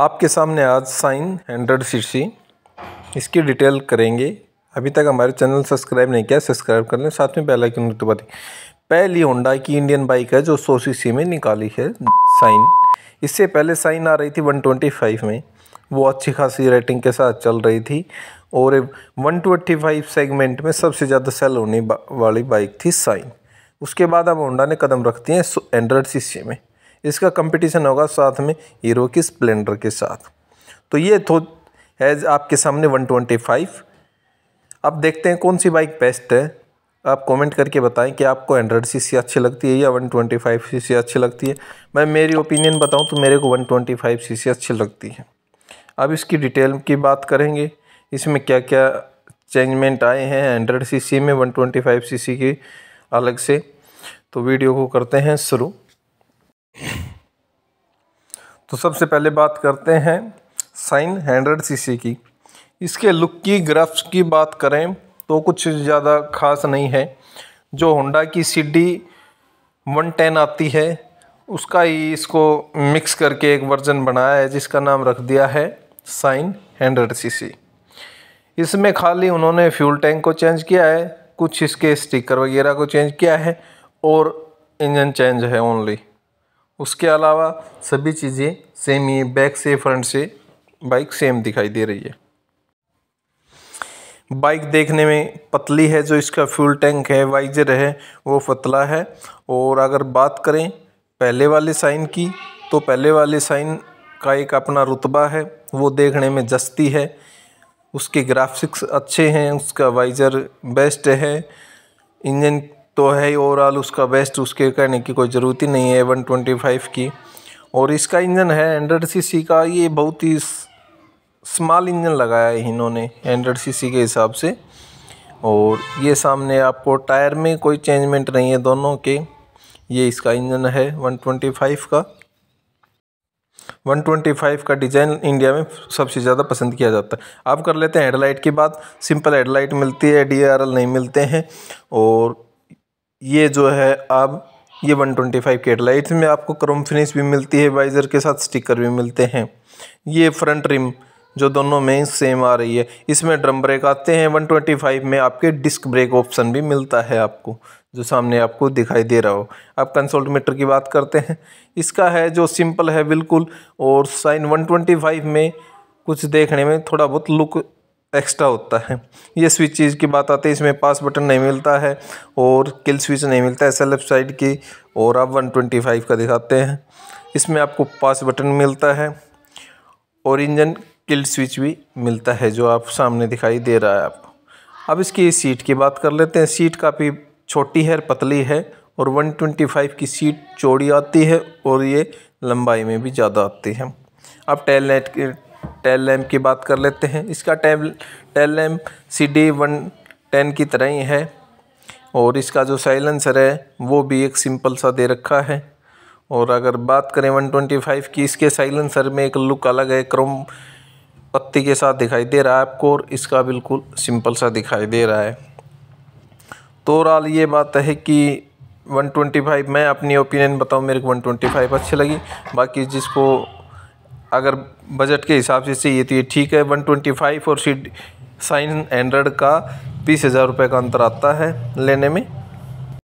आपके सामने आज साइन हंड्रेड सी इसकी डिटेल करेंगे अभी तक हमारे चैनल सब्सक्राइब नहीं किया सब्सक्राइब कर लें साथ में पहला की दबा दें पहली होंडा की इंडियन बाइक है जो सौ सी में निकाली है साइन इससे पहले साइन आ रही थी 125 में वो अच्छी खासी रेटिंग के साथ चल रही थी और 125 सेगमेंट में सबसे ज़्यादा सेल होने वाली बाइक थी साइन उसके बाद अब होंडा ने कदम रख दिए हंड्रेड सी में इसका कंपटीशन होगा साथ में हीरो की स्प्लेंडर के साथ तो ये थो हैज़ आपके सामने 125 अब देखते हैं कौन सी बाइक बेस्ट है आप कमेंट करके बताएं कि आपको हंड्रेड सी अच्छी लगती है या 125 सी अच्छी लगती है मैं मेरी ओपिनियन बताऊं तो मेरे को 125 सी अच्छी लगती है अब इसकी डिटेल की बात करेंगे इसमें क्या क्या चेंजमेंट आए हैं हंड्रेड सी में 125 सीसी की अलग से तो वीडियो को करते हैं शुरू तो सबसे पहले बात करते हैं साइन हंड्रेड सी की इसके लुक की ग्राफ्स की बात करें तो कुछ ज़्यादा खास नहीं है जो होंडा की सी डी वन टेन आती है उसका ही इसको मिक्स करके एक वर्जन बनाया है जिसका नाम रख दिया है साइन हंड्रेड सी इसमें खाली उन्होंने फ्यूल टैंक को चेंज किया है कुछ इसके स्टिकर वगैरह को चेंज किया है और इंजन चेंज है ओनली उसके अलावा सभी चीज़ें सेम ही बैक से फ्रंट से बाइक सेम दिखाई दे रही है बाइक देखने में पतली है जो इसका फ्यूल टैंक है वाइजर है वो पतला है और अगर बात करें पहले वाले साइन की तो पहले वाले साइन का एक अपना रुतबा है वो देखने में जस्ती है उसके ग्राफिक्स अच्छे हैं उसका वाइजर बेस्ट है इंजन तो है ही ओवरऑल उसका बेस्ट उसके कहने की कोई ज़रूरत ही नहीं है वन ट्वेंटी फाइव की और इसका इंजन है हंड्रेड सी का ये बहुत ही स्मॉल इंजन लगाया है इन्होंने हंड्रेड सी के हिसाब से और ये सामने आपको टायर में कोई चेंजमेंट नहीं है दोनों के ये इसका इंजन है फ़ाइव का 125 का डिज़ाइन इंडिया में सबसे ज़्यादा पसंद किया जाता है आप कर लेते हैं हेडलाइट की बात सिंपल हेडलाइट मिलती है डी नहीं मिलते हैं और ये जो है अब ये 125 ट्वेंटी फाइव केटला में आपको क्रोम फिनिश भी मिलती है वाइज़र के साथ स्टिकर भी मिलते हैं ये फ्रंट रिम जो दोनों में सेम आ रही है इसमें ड्रम ब्रेक आते हैं 125 में आपके डिस्क ब्रेक ऑप्शन भी मिलता है आपको जो सामने आपको दिखाई दे रहा हो आप कंसोल्ट मीटर की बात करते हैं इसका है जो सिंपल है बिल्कुल और साइन 125 में कुछ देखने में थोड़ा बहुत लुक एक्स्ट्रा होता है ये स्विच चीज़ की बात आती है इसमें पास बटन नहीं मिलता है और किल स्विच नहीं मिलता है एस साइड की और आप 125 का दिखाते हैं इसमें आपको पास बटन मिलता है और इंजन किल स्विच भी मिलता है जो आप सामने दिखाई दे रहा है आपको अब इसकी सीट की बात कर लेते हैं सीट काफ़ी छोटी है पतली है और वन की सीट चौड़ी आती है और ये लंबाई में भी ज़्यादा आती है अब टेल नेट टेल लैम्प की बात कर लेते हैं इसका tail tail lamp C D one ten की तरह ही है और इसका जो साइलेंसर है वो भी एक सिंपल सा दे रखा है और अगर बात करें 125 की इसके साइलेंसर में एक लुक अलग है क्रोम पत्ती के साथ दिखाई दे रहा है आपको और इसका बिल्कुल सिंपल सा दिखाई दे रहा है तो ओवरऑल ये बात है कि 125 मैं अपनी ओपिनियन बताऊँ मेरे को 125 अच्छी लगी बाकी जिसको अगर बजट के हिसाब से चाहिए तो ये ठीक है वन ट्वेंटी फाइव और सी साइन एंड्रेड का बीस हज़ार रुपये का अंतर आता है लेने में